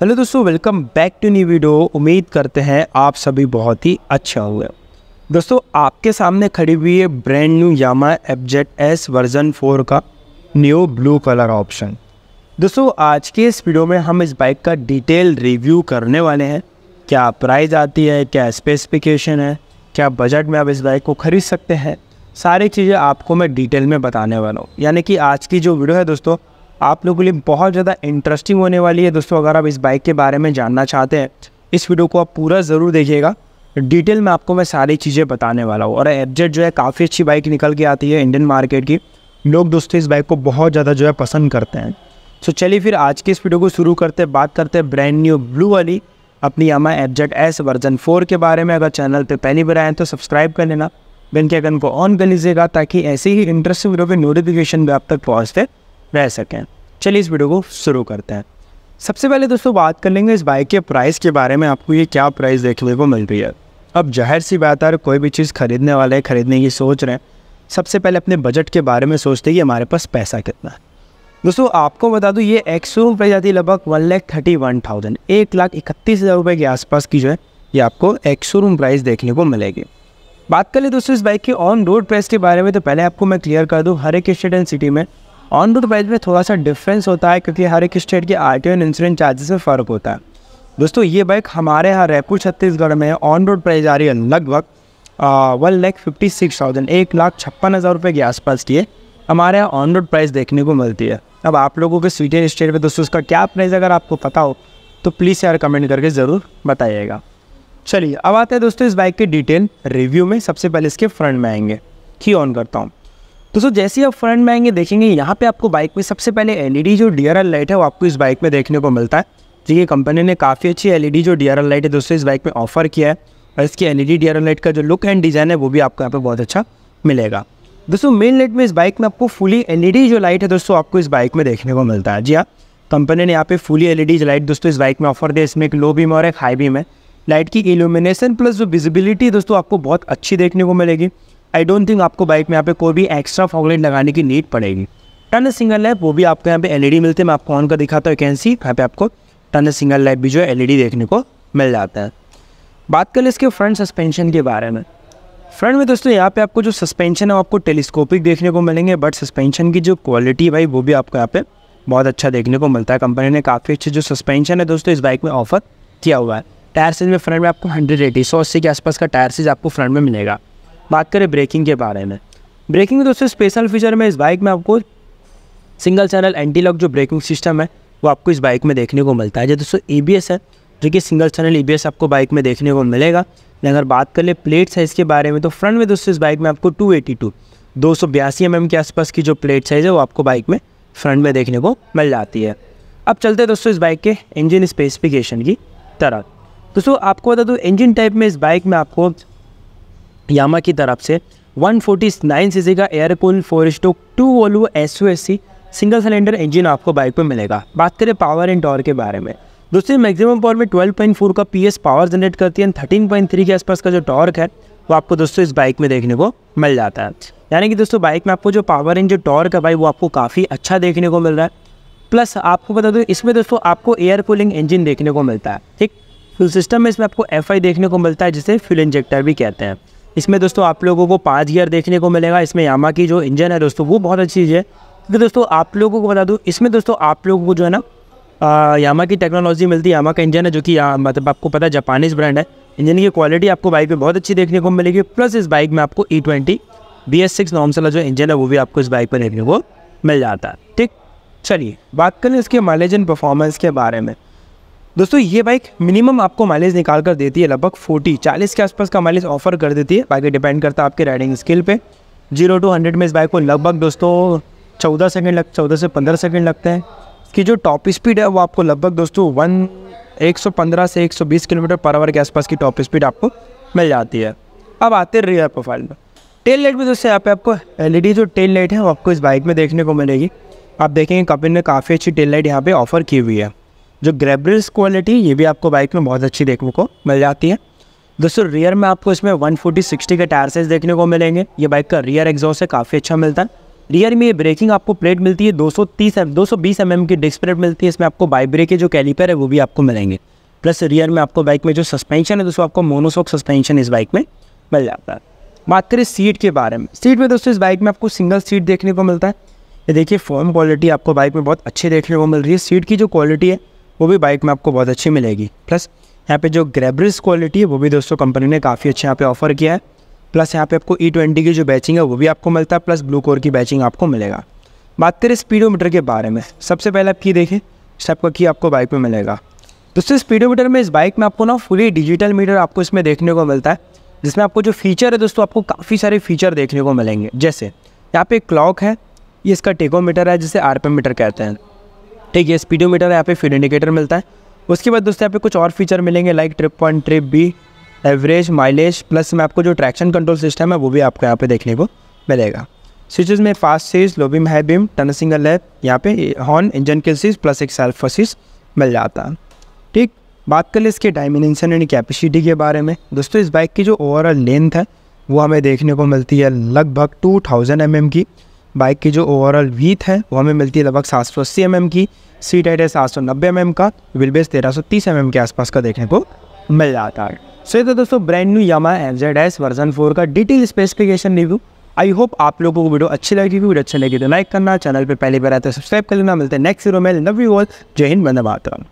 hello दोस्तों welcome back to new video उम्मीद करते हैं आप सभी बहुत ही अच्छे होंगे दोस्तों आपके सामने खड़ी हुई है brand new Yamaha FZ S version 4 का न्यू ब्लू कलर ऑप्शन दोस्तों आज के इस वीडियो में हम इस बाइक का डिटेल रिव्यू करने वाले हैं क्या प्राइस आती है क्या स्पेसिफिकेशन है क्या बजट में आप इस बाइक को ख़रीद सकते हैं सारी चीज़ें आपको मैं डिटेल में बताने वाला हूँ यानी कि आज की जो वीडियो है दोस्तों आप लोगों के लिए बहुत ज़्यादा इंटरेस्टिंग होने वाली है दोस्तों अगर आप इस बाइक के बारे में जानना चाहते हैं इस वीडियो को आप पूरा ज़रूर देखिएगा डिटेल में आपको मैं सारी चीज़ें बताने वाला हूँ और एबजेट जो है काफ़ी अच्छी बाइक निकल के आती है इंडियन मार्केट की लोग दोस्तों इस बाइक को बहुत ज़्यादा जो है पसंद करते हैं तो चलिए फिर आज की इस वीडियो को शुरू करते हैं बात करते हैं ब्रांड न्यू ब्लू वाली अपनी Yamaha FZ S version four के बारे में अगर चैनल पर पहली बार आए तो सब्सक्राइब कर लेना बिन के आइकन को ऑन कर लीजिएगा ताकि ऐसे ही इंटरेस्टिंग वीडियो के नोटिफिकेशन भी आप तक पहुँचते रह सकें चलिए इस वीडियो को शुरू करते हैं सबसे पहले दोस्तों बात कर लेंगे इस बाइक के प्राइस के बारे में आपको ये क्या प्राइस देखने को मिल रही है अब जाहिर सी बात है कोई भी चीज़ खरीदने वाले हैं खरीदने की सोच रहे हैं सबसे पहले अपने बजट के बारे में सोचते हैं कि हमारे पास पैसा कितना है दोस्तों आपको बता दूँ ये एक शोरूम प्राइस आती है लगभग one lakh thirty one thousand एक लाख इकतीस हज़ार रुपये के आसपास की जो है ये आपको एक रूम प्राइस देखने को मिलेगी बात कर ले दोस्तों इस बाइक की ऑन रोड प्राइस के बारे में तो पहले आपको मैं क्लियर कर दूँ हर एक स्टेट एंड सिटी में ऑन रोड प्राइस में थोड़ा सा डिफरेंस होता है क्योंकि हर एक स्टेट के आर टी इंश्योरेंस चार्जेस में फ़र्क होता है दोस्तों ये बाइक हमारे यहाँ रायपुर छत्तीसगढ़ में ऑन रोड प्राइस आ रही है लगभग one lakh fifty six thousand एक लाख छप्पन हज़ार रुपये के आसपास की है हमारे यहाँ ऑन रोड प्राइस देखने को मिलती है अब आप लोगों के स्वीटन स्टेट में दोस्तों उसका क्या प्राइस अगर आपको पता हो तो प्लीज़ यार कमेंट करके ज़रूर बताइएगा चलिए अब आते हैं दोस्तों इस बाइक के डिटेल रिव्यू में सबसे पहले इसके फ्रंट में आएंगे की ऑन करता हूँ दोस्तों जैसे ही आप फ्रंट में आएंगे देखेंगे यहाँ पे आपको बाइक में सबसे पहले एलईडी जो डी लाइट है वो आपको इस बाइक में देखने को मिलता है जी कंपनी ने काफ़ी अच्छी एलईडी जो डी लाइट है दोस्तों इस बाइक में ऑफर किया है और इसकी एल ई लाइट का जो लुक एंड डिज़ाइन है वो भी आपको यहाँ पर बहुत अच्छा मिलेगा दोस्तों मेन लाइट में इस बाइक में आपको फुली एल जो लाइट है दोस्तों आपको इस बाइक में देखने को मिलता है जी हाँ कंपनी ने यहाँ पे फुली एल लाइट दोस्तों इस बाइक में ऑफर दिया इसमें एक लो बीम और एक हाई बीम है लाइट की इल्यूमिनेशन प्लस जो विजिबिलिटी दोस्तों आपको बहुत अच्छी देखने को मिलेगी आई डोंट थिंक आपको बाइक में यहाँ पे कोई भी एक्स्ट्रा फॉगलाइट लगाने की नीड पड़ेगी टन सिंगल लाइट वो भी आपको यहाँ पे एलईडी मिलते हैं मैं आपको ऑन कर दिखाता हूँ कैंसी यहाँ पे आपको टन सिंगल लाइट भी जो है एलईडी देखने को मिल जाता है बात करें इसके फ्रंट सस्पेंशन के बारे में फ्रंट में दोस्तों यहाँ पे आपको जो सस्पेंशन है वो आपको टेलीस्कोपिक देखने को मिलेंगे बट सस्पेंशन की जो क्वालिटी भाई वो भी आपको यहाँ पे बहुत अच्छा देखने को मिलता है कंपनी ने काफ़ी अच्छे जो सस्पेंशन है दोस्तों इस बाइक में ऑफर किया हुआ है टायर साइज में फ्रंट में आपको हंड्रेड एटी सौ अस्सी के आसपास का टायर साइज आपको फ्रंट में मिलेगा बात करें ब्रेकिंग के बारे में ब्रेकिंग दोस्तों स्पेशल फीचर में इस बाइक में आपको सिंगल चैनल एंटी लॉक जो ब्रेकिंग सिस्टम है वो आपको इस बाइक में देखने को मिलता है जो दोस्तों एस है जो कि सिंगल चैनल ई आपको बाइक में देखने को मिलेगा अगर बात कर ले प्लेट साइज़ के बारे में तो फ्रंट में दोस्तों इस बाइक में आपको टू एटी टू दो सौ बयासी एम mm के आसपास की जो प्लेट साइज़ है वो आपको बाइक में फ्रंट में देखने को मिल जाती है अब चलते हैं दोस्तों इस बाइक के इंजन स्पेसिफिकेशन की तरह दोस्तों आपको बता दो इंजन टाइप में इस बाइक में आपको यामा की तरफ से 149 फोर्टी का air cool four stroke two valve S single cylinder engine आपको बाइक पर मिलेगा बात करें पावर एंड टॉर के बारे में दोस्तों मैक्सिमम पावर में 12.4 का पीएस पावर जनरेट करती है थर्टीन पॉइंट थ्री के आसपास का जो टॉर्क है वो आपको दोस्तों इस बाइक में देखने को मिल जाता है यानी कि दोस्तों बाइक में आपको जो पावर एंड जो टॉर्क है भाई वो आपको काफ़ी अच्छा देखने को मिल रहा है प्लस आपको बता दो इसमें दोस्तों आपको एयर कूलिंग इंजन देखने को मिलता है ठीक फ्यूल सिस्टम में इसमें आपको एफ देखने को मिलता है जिसे फ्यूल इंजेक्टर भी कहते हैं इसमें दोस्तों आप लोगों को पाँच गियर देखने को मिलेगा इसमें यामा की जो इंजन है दोस्तों वो बहुत अच्छी चीज़ है क्योंकि दोस्तों आप लोगों को बता दूँ इसमें दोस्तों आप लोगों को जो है ना आ, यामा की टेक्नोलॉजी मिलती है यामा का इंजन है जो कि मतलब आपको पता है जापानीज़ ब्रांड है इंजन की क्वालिटी आपको बाइक में बहुत अच्छी देखने को मिलेगी प्लस इस बाइक में आपको E twenty B S six norms जो इंजन है वो भी आपको इस बाइक पर देखने को मिल जाता है ठीक चलिए बात करें इसके माइलेज एंड परफॉर्मेंस के बारे में दोस्तों ये बाइक मिनिमम आपको माइलेज निकाल कर देती है लगभग 40 40 के आसपास का माइलेज ऑफर कर देती है बाकी डिपेंड करता है आपके राइडिंग स्किल पे जीरो टू हंड्रेड में इस बाइक को लगभग दोस्तों चौदह सेकेंड लग चौदह से पंद्रह सेकेंड लगते हैं कि जो टॉप स्पीड है वो आपको लगभग दोस्तों वन एक से एक किलोमीटर पर आवर के आसपास की टॉप स्पीड आपको मिल जाती है अब आते हैं रियर प्रोफाइल में टेल लाइट में दोस्तों यहाँ पे आपको एल जो टेल लाइट है वो आपको इस बाइक में देखने को मिलेगी आप देखेंगे कंपनी ने काफ़ी अच्छी टेल लाइट यहाँ पे ऑफर की हुई है जो ग्रेब्रिल्स क्वालिटी ये भी आपको बाइक में बहुत अच्छी देखने को मिल जाती है दोस्तों रियर में आपको इसमें फोर्टी सिक्सटी के टायर साइज देखने को मिलेंगे ये बाइक का रियर एग्जॉस्ट है काफ़ी अच्छा मिलता है रियर में ये ब्रेकिंग आपको प्लेट मिलती है 230 एम एम की डिस्क प्लेट मिलती है इसमें आपको बाइक ब्रेक के जो कैलीपर है वो भी आपको मिलेंगे प्लस रियर में आपको बाइक में जो सस्पेंशन है दोस्तों आपको मोनोसॉक सस्पेंशन इस बाइक में मिल जाता है बात करें सीट के बारे में सीट में दोस्तों इस बाइक में आपको सिंगल सीट देखने को मिलता है ये देखिए फॉर्म क्वालिटी आपको बाइक में बहुत अच्छी देखने को मिल रही है सीट की जो क्वालिटी है वो भी बाइक में आपको बहुत अच्छी मिलेगी प्लस यहाँ पे जो ग्रेबरिस क्वालिटी है वो भी दोस्तों कंपनी ने काफ़ी अच्छे यहाँ पे ऑफर किया है प्लस यहाँ पे आपको ई e ट्वेंटी की जो बैचिंग है वो भी आपको मिलता है प्लस ब्लू कोर की बैचिंग आपको मिलेगा बात करें स्पीडोमीटर के बारे में सबसे पहले आप की देखें स्टेप का की आपको बाइक में मिलेगा दोस्तों स्पीडोमीटर में इस बाइक में आपको ना फुली डिजिटल मीटर आपको इसमें देखने को मिलता है जिसमें आपको जो फीचर है दोस्तों आपको काफ़ी सारे फीचर देखने को मिलेंगे जैसे यहाँ पे क्लॉक है ये इसका टेकोमीटर है जिसे आर कहते हैं ठीक है स्पीडोमीटर यहाँ पे फिर इंडिकेटर मिलता है उसके बाद दोस्तों यहाँ पे कुछ और फीचर मिलेंगे like trip one trip B average mileage plus में आपको जो ट्रैक्शन कंट्रोल सिस्टम है वो भी आपको यहाँ पे देखने को मिलेगा स्विचेज में pass switch low beam high beam turn signal है यहाँ पे हॉर्न इंजन के सीज प्लस एक सेल्फ सीज मिल जाता है ठीक बात कर ले इसके डायमेंशन एंड कैपेसिटी के बारे में दोस्तों इस बाइक की जो ओवरऑल लेंथ है वो हमें देखने को मिलती है लगभग टू थाउजेंड एम की बाइक की जो ओवरऑल वीथ है वो हमें मिलती है लगभग सात सौ अस्सी एम mm की सीट हाइट है सात सौ नब्बे एम mm का विल बेस तेरह सौ तीस एम mm के आसपास का देखने को मिल जाता है सो ये तो दोस्तों brand new Yamaha F Z S version four का detail specification review I hope आप लोगों को वीडियो अच्छी लगी वीडियो अच्छी लगी तो लाइक करना चैनल पर पहली बार आते तो सब्सक्राइब कर लेना मिलते हैं नेक्स्ट वीडियो में लव यू ऑल जय हिंद बंदे मातरम